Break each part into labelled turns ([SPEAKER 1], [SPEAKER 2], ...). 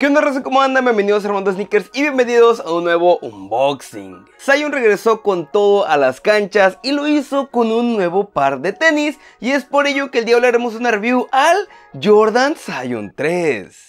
[SPEAKER 1] ¿Qué onda Rosa? ¿Cómo andan? Bienvenidos a Armando Sneakers y bienvenidos a un nuevo unboxing. Zion regresó con todo a las canchas y lo hizo con un nuevo par de tenis y es por ello que el día haremos una review al Jordan Zion 3.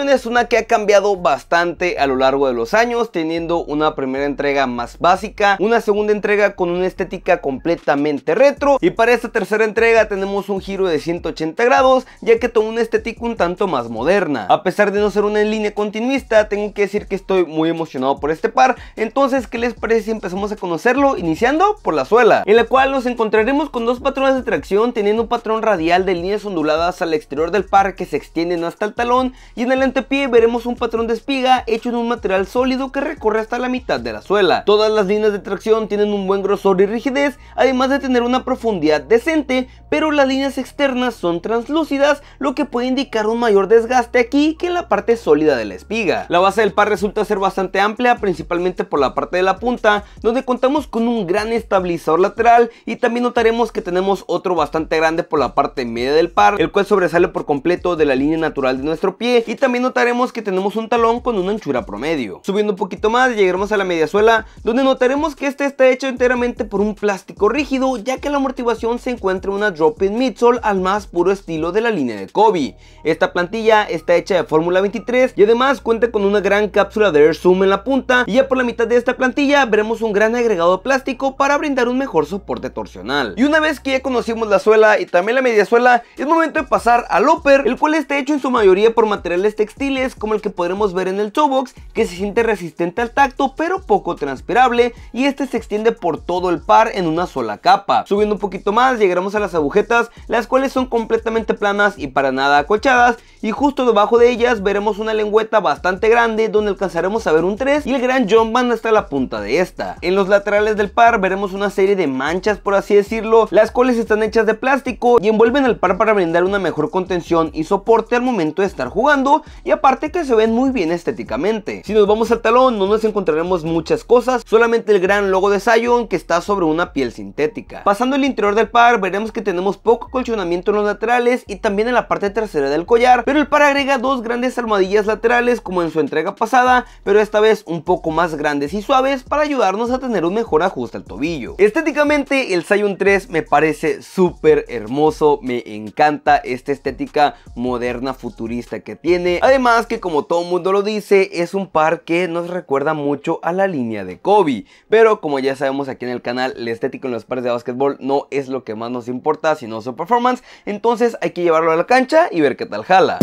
[SPEAKER 1] una es una que ha cambiado bastante a lo largo de los años, teniendo una primera entrega más básica, una segunda entrega con una estética completamente retro y para esta tercera entrega tenemos un giro de 180 grados ya que toma una estética un tanto más moderna. A pesar de no ser una en línea continuista, tengo que decir que estoy muy emocionado por este par, entonces ¿qué les parece si empezamos a conocerlo? Iniciando por la suela, en la cual nos encontraremos con dos patrones de tracción teniendo un patrón radial de líneas onduladas al exterior del par que se extienden hasta el talón y en el antepié veremos un patrón de espiga hecho en un material sólido que recorre hasta la mitad de la suela. Todas las líneas de tracción tienen un buen grosor y rigidez, además de tener una profundidad decente, pero las líneas externas son translúcidas, lo que puede indicar un mayor desgaste aquí que en la parte sólida de la espiga. La base del par resulta ser bastante amplia, principalmente por la parte de la punta, donde contamos con un gran estabilizador lateral y también notaremos que tenemos otro bastante grande por la parte media del par, el cual sobresale por completo de la línea natural de nuestro pie también notaremos que tenemos un talón con una anchura promedio. Subiendo un poquito más llegaremos a la mediasuela, donde notaremos que este está hecho enteramente por un plástico rígido, ya que la amortiguación se encuentra en una drop-in midsole al más puro estilo de la línea de Kobe. Esta plantilla está hecha de Fórmula 23 y además cuenta con una gran cápsula de Air Zoom en la punta y ya por la mitad de esta plantilla veremos un gran agregado de plástico para brindar un mejor soporte torsional. Y una vez que ya conocimos la suela y también la mediasuela, es momento de pasar al upper, el cual está hecho en su mayoría por materiales textiles como el que podremos ver en el showbox que se siente resistente al tacto pero poco transpirable y este se extiende por todo el par en una sola capa. Subiendo un poquito más llegaremos a las agujetas las cuales son completamente planas y para nada acolchadas y justo debajo de ellas veremos una lengüeta bastante grande donde alcanzaremos a ver un 3 y el gran jump van hasta la punta de esta. En los laterales del par veremos una serie de manchas por así decirlo las cuales están hechas de plástico y envuelven al par para brindar una mejor contención y soporte al momento de estar jugando y aparte que se ven muy bien estéticamente. Si nos vamos al talón no nos encontraremos muchas cosas, solamente el gran logo de Zion que está sobre una piel sintética. Pasando el interior del par veremos que tenemos poco acolchonamiento en los laterales y también en la parte trasera del collar, pero el par agrega dos grandes armadillas laterales como en su entrega pasada, pero esta vez un poco más grandes y suaves para ayudarnos a tener un mejor ajuste al tobillo. Estéticamente el Zion 3 me parece súper hermoso, me encanta esta estética moderna futurista que tiene Además que como todo mundo lo dice, es un par que nos recuerda mucho a la línea de Kobe. Pero como ya sabemos aquí en el canal, el estético en los pares de básquetbol no es lo que más nos importa, sino su performance. Entonces hay que llevarlo a la cancha y ver qué tal jala.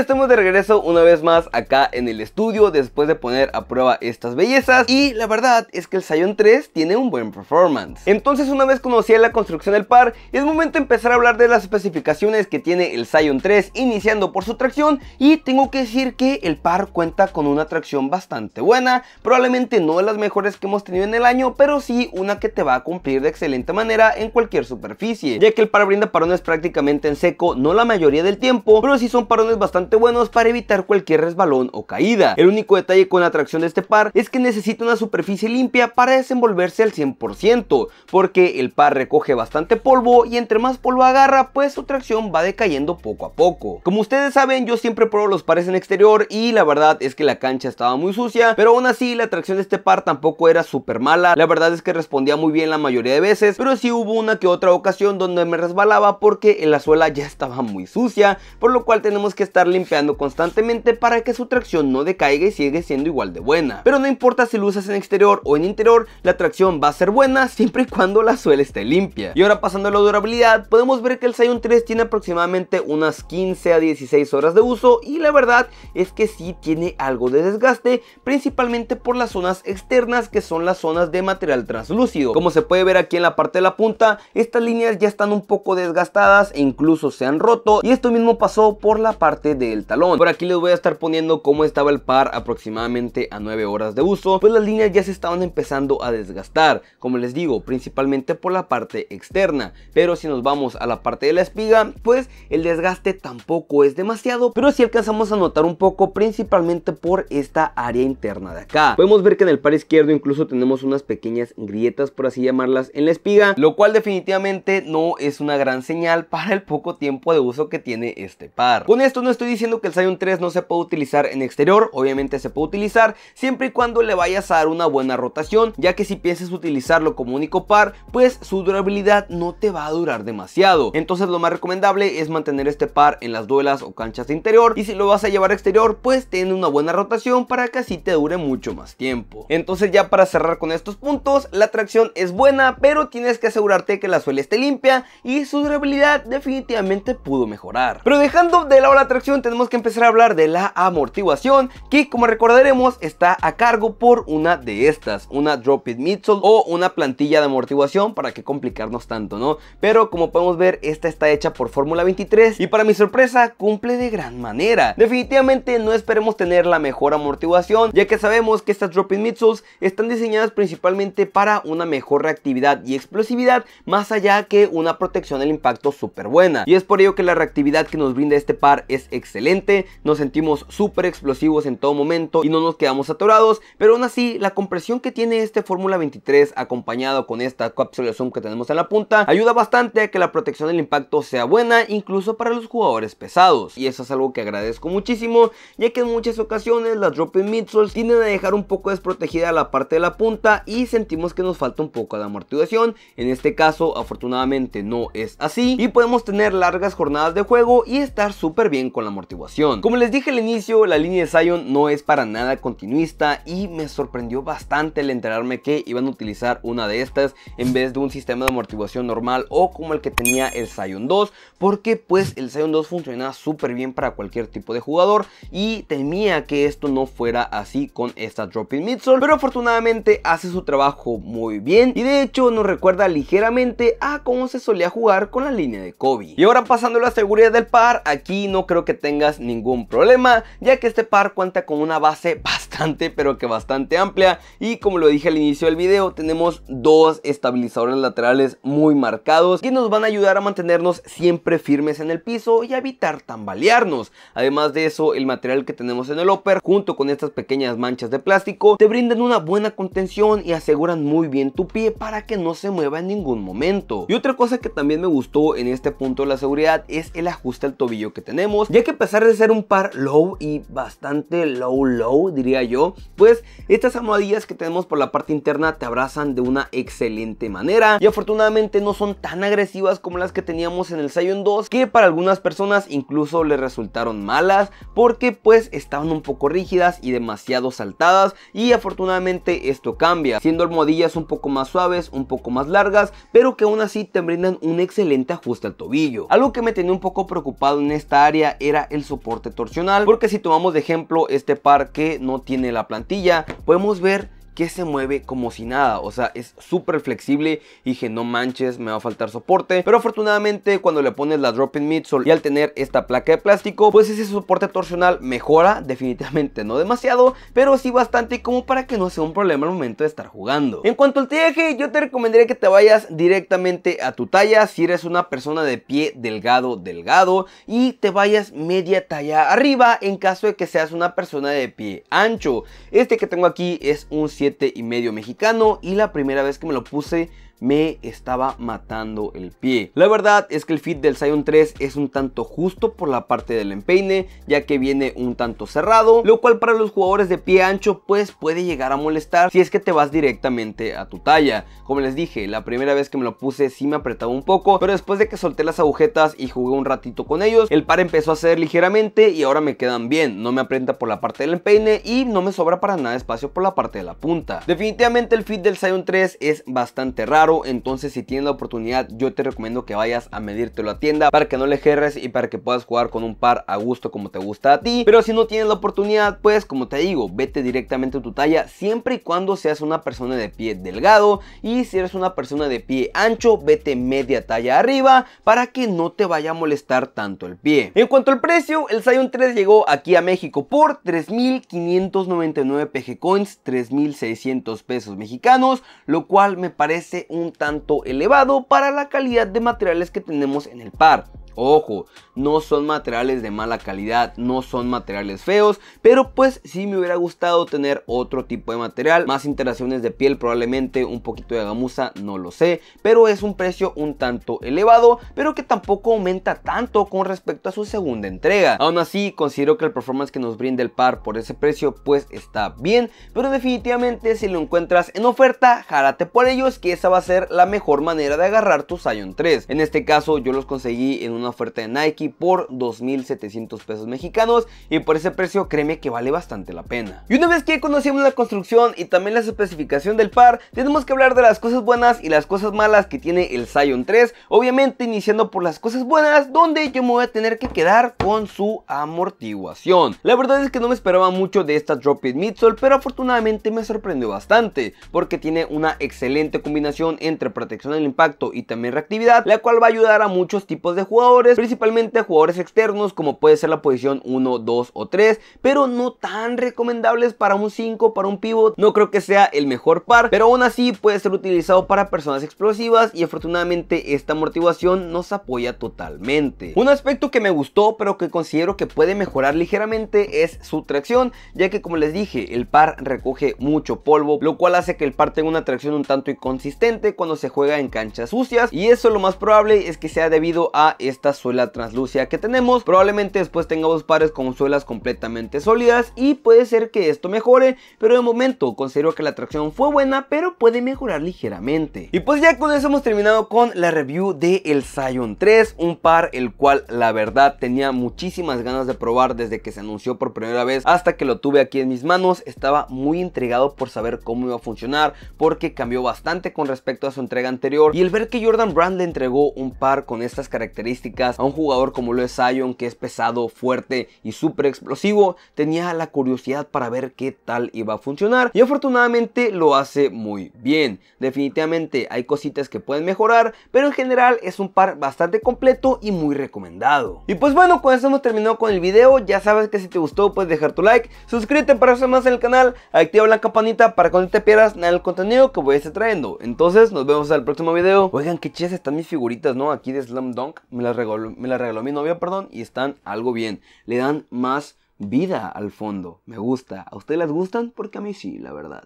[SPEAKER 1] estamos de regreso una vez más acá en el estudio después de poner a prueba estas bellezas y la verdad es que el Scion 3 tiene un buen performance. Entonces una vez conocí la construcción del par, es momento de empezar a hablar de las especificaciones que tiene el Scion 3 iniciando por su tracción y tengo que decir que el par cuenta con una tracción bastante buena, probablemente no de las mejores que hemos tenido en el año, pero sí una que te va a cumplir de excelente manera en cualquier superficie, ya que el par brinda parones prácticamente en seco, no la mayoría del tiempo, pero si son parones bastante buenos para evitar cualquier resbalón o caída. El único detalle con la tracción de este par es que necesita una superficie limpia para desenvolverse al 100%, porque el par recoge bastante polvo y entre más polvo agarra, pues su tracción va decayendo poco a poco. Como ustedes saben, yo siempre pruebo los pares en exterior y la verdad es que la cancha estaba muy sucia, pero aún así la tracción de este par tampoco era súper mala, la verdad es que respondía muy bien la mayoría de veces, pero sí hubo una que otra ocasión donde me resbalaba porque en la suela ya estaba muy sucia, por lo cual tenemos que estar limpiando constantemente para que su tracción no decaiga y sigue siendo igual de buena. Pero no importa si lo usas en exterior o en interior, la tracción va a ser buena siempre y cuando la suela esté limpia. Y ahora pasando a la durabilidad, podemos ver que el Scion 3 tiene aproximadamente unas 15 a 16 horas de uso y la verdad es que sí tiene algo de desgaste, principalmente por las zonas externas que son las zonas de material translúcido. Como se puede ver aquí en la parte de la punta, estas líneas ya están un poco desgastadas e incluso se han roto y esto mismo pasó por la parte de el talón. Por aquí les voy a estar poniendo cómo estaba el par aproximadamente a 9 horas de uso, pues las líneas ya se estaban empezando a desgastar, como les digo, principalmente por la parte externa. Pero si nos vamos a la parte de la espiga, pues el desgaste tampoco es demasiado, pero si alcanzamos a notar un poco principalmente por esta área interna de acá. Podemos ver que en el par izquierdo incluso tenemos unas pequeñas grietas, por así llamarlas, en la espiga, lo cual definitivamente no es una gran señal para el poco tiempo de uso que tiene este par. Con esto no estoy diciendo diciendo que el Scion 3 no se puede utilizar en exterior, obviamente se puede utilizar siempre y cuando le vayas a dar una buena rotación, ya que si piensas utilizarlo como único par, pues su durabilidad no te va a durar demasiado. Entonces lo más recomendable es mantener este par en las duelas o canchas de interior y si lo vas a llevar exterior, pues ten una buena rotación para que así te dure mucho más tiempo. Entonces ya para cerrar con estos puntos, la tracción es buena, pero tienes que asegurarte que la suela esté limpia y su durabilidad definitivamente pudo mejorar. Pero dejando de lado la tracción tenemos que empezar a hablar de la amortiguación que como recordaremos está a cargo por una de estas, una drop it midsole o una plantilla de amortiguación para que complicarnos tanto, ¿no? Pero como podemos ver esta está hecha por Fórmula 23 y para mi sorpresa cumple de gran manera. Definitivamente no esperemos tener la mejor amortiguación ya que sabemos que estas drop it midsoles están diseñadas principalmente para una mejor reactividad y explosividad más allá que una protección del impacto súper buena y es por ello que la reactividad que nos brinda este par es excelente excelente, nos sentimos súper explosivos en todo momento y no nos quedamos atorados, pero aún así la compresión que tiene este Fórmula 23 acompañado con esta cápsula zoom que tenemos en la punta ayuda bastante a que la protección del impacto sea buena incluso para los jugadores pesados y eso es algo que agradezco muchísimo ya que en muchas ocasiones las dropping midsoles tienden a dejar un poco desprotegida la parte de la punta y sentimos que nos falta un poco de amortiguación, en este caso afortunadamente no es así y podemos tener largas jornadas de juego y estar súper bien con la amortiguación. Como les dije al inicio, la línea de Scion no es para nada continuista y me sorprendió bastante el enterarme que iban a utilizar una de estas en vez de un sistema de amortiguación normal o como el que tenía el Zion 2, porque pues el Sion 2 funcionaba súper bien para cualquier tipo de jugador y temía que esto no fuera así con esta Dropping Midsole, pero afortunadamente hace su trabajo muy bien y de hecho nos recuerda ligeramente a cómo se solía jugar con la línea de Kobe. Y ahora pasando a la seguridad del par, aquí no creo que tenga tengas ningún problema, ya que este par cuenta con una base bastante, pero que bastante amplia. Y como lo dije al inicio del video, tenemos dos estabilizadores laterales muy marcados que nos van a ayudar a mantenernos siempre firmes en el piso y evitar tambalearnos. Además de eso, el material que tenemos en el upper, junto con estas pequeñas manchas de plástico, te brindan una buena contención y aseguran muy bien tu pie para que no se mueva en ningún momento. Y otra cosa que también me gustó en este punto de la seguridad es el ajuste al tobillo que tenemos, ya que a pesar de ser un par low y bastante low low, diría yo, pues estas almohadillas que tenemos por la parte interna te abrazan de una excelente manera y afortunadamente no son tan agresivas como las que teníamos en el Zion 2 que para algunas personas incluso les resultaron malas porque pues estaban un poco rígidas y demasiado saltadas y afortunadamente esto cambia, siendo almohadillas un poco más suaves, un poco más largas, pero que aún así te brindan un excelente ajuste al tobillo. Algo que me tenía un poco preocupado en esta área era el soporte torsional. Porque si tomamos de ejemplo este par que no tiene la plantilla, podemos ver que se mueve como si nada, o sea, es súper flexible y dije, no manches, me va a faltar soporte, pero afortunadamente cuando le pones la drop in midsole y al tener esta placa de plástico, pues ese soporte torsional mejora definitivamente, no demasiado, pero sí bastante como para que no sea un problema al momento de estar jugando. En cuanto al tallaje, yo te recomendaría que te vayas directamente a tu talla si eres una persona de pie delgado, delgado y te vayas media talla arriba en caso de que seas una persona de pie ancho. Este que tengo aquí es un y medio mexicano y la primera vez que me lo puse me estaba matando el pie. La verdad es que el fit del Zion 3 es un tanto justo por la parte del empeine, ya que viene un tanto cerrado, lo cual para los jugadores de pie ancho pues puede llegar a molestar si es que te vas directamente a tu talla. Como les dije, la primera vez que me lo puse sí me apretaba un poco, pero después de que solté las agujetas y jugué un ratito con ellos, el par empezó a ceder ligeramente y ahora me quedan bien, no me aprieta por la parte del empeine y no me sobra para nada espacio por la parte de la punta. Definitivamente el fit del Zion 3 es bastante raro, entonces si tienes la oportunidad yo te recomiendo que vayas a medirte la tienda para que no le gerres y para que puedas jugar con un par a gusto como te gusta a ti. Pero si no tienes la oportunidad, pues como te digo, vete directamente a tu talla siempre y cuando seas una persona de pie delgado y si eres una persona de pie ancho, vete media talla arriba para que no te vaya a molestar tanto el pie. En cuanto al precio, el Zion 3 llegó aquí a México por 3.599 PG Coins, 3.600 pesos mexicanos, lo cual me parece un un tanto elevado para la calidad de materiales que tenemos en el par. Ojo, no son materiales de mala calidad, no son materiales feos, pero pues sí me hubiera gustado tener otro tipo de material, más interacciones de piel probablemente, un poquito de gamuza, no lo sé, pero es un precio un tanto elevado, pero que tampoco aumenta tanto con respecto a su segunda entrega. Aún así, considero que el performance que nos brinda el par por ese precio pues está bien, pero definitivamente si lo encuentras en oferta, járate por ellos que esa va a ser la mejor manera de agarrar tu Scion 3. En este caso yo los conseguí en una oferta de Nike por 2.700 pesos mexicanos y por ese precio créeme que vale bastante la pena. Y una vez que conocemos la construcción y también la especificación del par, tenemos que hablar de las cosas buenas y las cosas malas que tiene el Zion 3, obviamente iniciando por las cosas buenas donde yo me voy a tener que quedar con su amortiguación. La verdad es que no me esperaba mucho de esta Drop It Midsole, pero afortunadamente me sorprendió bastante porque tiene una excelente combinación entre protección al impacto y también reactividad, la cual va a ayudar a muchos tipos de jugadores principalmente a jugadores externos como puede ser la posición 1, 2 o 3, pero no tan recomendables para un 5, para un pivot, no creo que sea el mejor par, pero aún así puede ser utilizado para personas explosivas y afortunadamente esta amortiguación nos apoya totalmente. Un aspecto que me gustó pero que considero que puede mejorar ligeramente es su tracción, ya que como les dije, el par recoge mucho polvo, lo cual hace que el par tenga una tracción un tanto inconsistente cuando se juega en canchas sucias y eso lo más probable es que sea debido a este esta suela translúcida que tenemos. Probablemente después tengamos pares con suelas completamente sólidas y puede ser que esto mejore, pero de momento considero que la tracción fue buena, pero puede mejorar ligeramente. Y pues ya con eso hemos terminado con la review de el Scion 3, un par el cual la verdad tenía muchísimas ganas de probar desde que se anunció por primera vez hasta que lo tuve aquí en mis manos, estaba muy intrigado por saber cómo iba a funcionar porque cambió bastante con respecto a su entrega anterior y el ver que Jordan Brand le entregó un par con estas características a un jugador como lo es Zion, que es pesado, fuerte y súper explosivo, tenía la curiosidad para ver qué tal iba a funcionar y afortunadamente lo hace muy bien. Definitivamente hay cositas que pueden mejorar, pero en general es un par bastante completo y muy recomendado. Y pues bueno, con eso hemos terminado con el video, ya sabes que si te gustó puedes dejar tu like, suscríbete para hacer más en el canal, activa la campanita para que no te pierdas nada del contenido que voy a estar trayendo. Entonces nos vemos al próximo video. Oigan, qué chidas están mis figuritas, ¿no? Aquí de Slam Dunk, me las me la regaló mi novia, perdón, y están algo bien. Le dan más vida al fondo. Me gusta. ¿A ustedes les gustan? Porque a mí sí, la verdad.